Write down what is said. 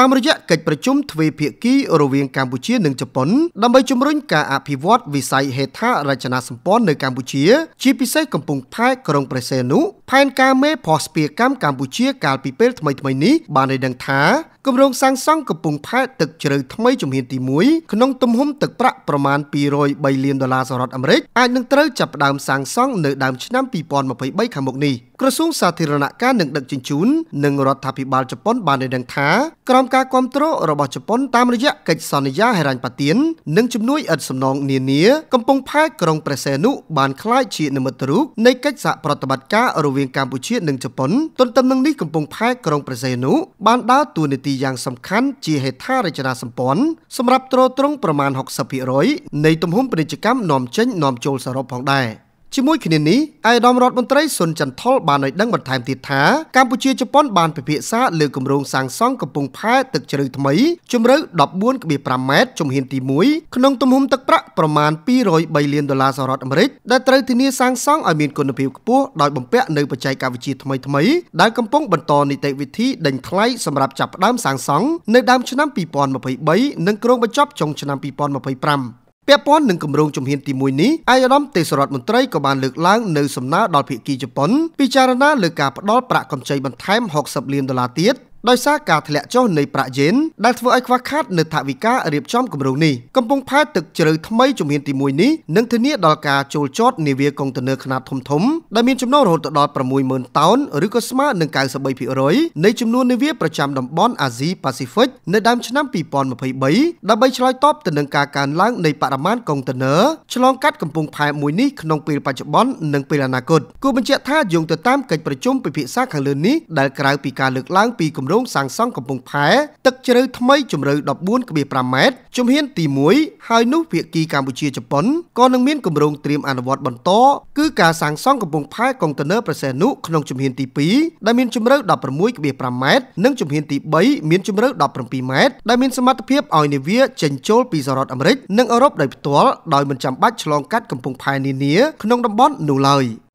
តាមរយៈកិច្ចប្រជុំទ្វេភាគីរវាងកម្ពុជា និងជប៉ុនដើម្បីជំរុញការអភិវឌ្ឍវិស័យហេដ្ឋារចនាសម្ព័ន្ធនៅកម្ពុជាជាពិសេសកំពង់ផែក្រុងព្រះសីហនុផែនការមេផោះស្ពារកម្មកម្ពុជា កាលពីពេលថ្មីៗនេះបានឲ្យដឹងថាគម្រោងសាងសង់កំពង់ផែទឹកជ្រៅថ្មីជំហានទី1ក្នុងទំហំទឹកប្រាក់ប្រមាណ203លានដុល្លារសហរដ្ឋអាមេរិកអាចនឹងត្រូវចាប់ផ្ដើមសាងសង់នៅដើមឆ្នាំ2023ខាងមុខនេះក្រសួងសាធារណការនិងដឹកជញ្ជូននិងរដ្ឋាភិបាលជប៉ុន បានដឹងថាក្រោមការគ្រប់គ្រងរបស់ជប៉ុន តាមរយៈកិច្ចសន្យាហិរញ្ញប្បទាននិងជំនួយឥតសំណងនានា កំពុងផែក្រុងព្រះសីហនុបានក្លាយជានិមិត្តរូបនៃកិច្ចសហប្រតិបត្តិការរវាងកម្ពុជា និងជប៉ុន ទន្ទឹមនឹងនេះកំពុងផែក្រុងព្រះសីហនុបានដើរតួនាទីយ៉ាងសំខាន់ជាហេដ្ឋារចនាសម្ព័ន្ធសម្រាប់ទ្រទ្រង់ប្រមាណ60%នៃទំហំពាណិជ្ជកម្មនាំចេញនាំចូលសរុបផងដែរ។ជាមួយគ្នានេះឯកឧត្តមរដ្ឋមន្ត្រីសុនចន្ទថុលបានឲ្យដឹងបន្ថែមទៀតថាកម្ពុជាជប៉ុនបានពិភាក្សាលើគម្រោងសាងសង់កំពង់ផែទឹកជ្រៅថ្មីជម្រៅ14.5ម៉ែត្រជំហានទី1ក្នុងទំហំទឹកប្រាក់ប្រមាណ203លានដុល្លារសហរដ្ឋអាមេរិកដែលត្រូវធានាសាងសង់ឲ្យមានគុណភាពខ្ពស់ដោយបំពាក់នៅបច្ចេកវិទ្យាថ្មីៗដែលកំពុងបន្តនីតិវិធីដេញថ្លៃសម្រាប់ចាប់ផ្ដើមសាងសង់នៅដើមឆ្នាំ2023និងគ្រោងបញ្ចប់ចុងឆ្នាំ2025ពាក់ព័ន្ធនឹងគម្រោងជំហានទី1នេះអាយដាមទេសរដ្ឋមន្ត្រីក៏បានលើកឡើងនៅសំណើដល់ភាគីជប៉ុនពិចារណាលើការផ្តល់ប្រាក់កម្ចីបន្ថែម60លានដុល្លារទៀតដោយសារការធ្លាក់ចុះនៃប្រាក់យេនដែលធ្វើឲ្យខ្វះខាតនៅថវិការៀបចំគម្រោងនេះកំពុងផែទឹកជ្រៅថ្មីជំហានទី1នេះនឹងធានាដល់ការចូលចតនាវាកុងតឺន័រខ្នាតធំធំដែលមានចំណូលរហូតដល់60000តោនឬក៏ស្មើនឹង93%នៃចំនួននាវាប្រចាំតំបន់អាស៊ីប៉ាស៊ីហ្វិកនៅដើមឆ្នាំ2023ដើម្បីឆ្លើយតបទៅនឹងការកើនឡើងនៃបរិមាណកុងតឺន័រឆ្លងកាត់កំពង់ផែមួយនេះក្នុងពេលបច្ចុប្បន្ននិងពេលអនាគតគូបញ្ជាក់ថាយោងទៅតាមកិច្ចប្រជុំពិភាក្សាខាងលើនេះដែលក្រៅពីការលើកឡើងពីគម្រោងសាងសង់កំពង់ផែទឹកជ្រៅថ្មីជម្រៅ14.5ម៉ែត្រជំហានទី1ហើយនោះភាគីកម្ពុជាជប៉ុនក៏នឹងមានគម្រោងត្រៀមអនុវត្តបន្តគឺការសាងសង់កំពង់ផែកុងតឺន័រប្រសេនុក្នុងជំហានទី2ដែលមានជម្រៅ16.5ម៉ែត្រនិងជំហានទី3មានជម្រៅ17ម៉ែត្រដែលមានសមត្ថភាពឲ្យនាវាចេញចូលពីសហរដ្ឋអាមេរិកនិងអឺរ៉ុបដោយផ្ទាល់ដោយមិនចាំបាច់ឆ្លងកាត់កំពង់ផែ នានាក្នុងតំបន់នោះឡើយ។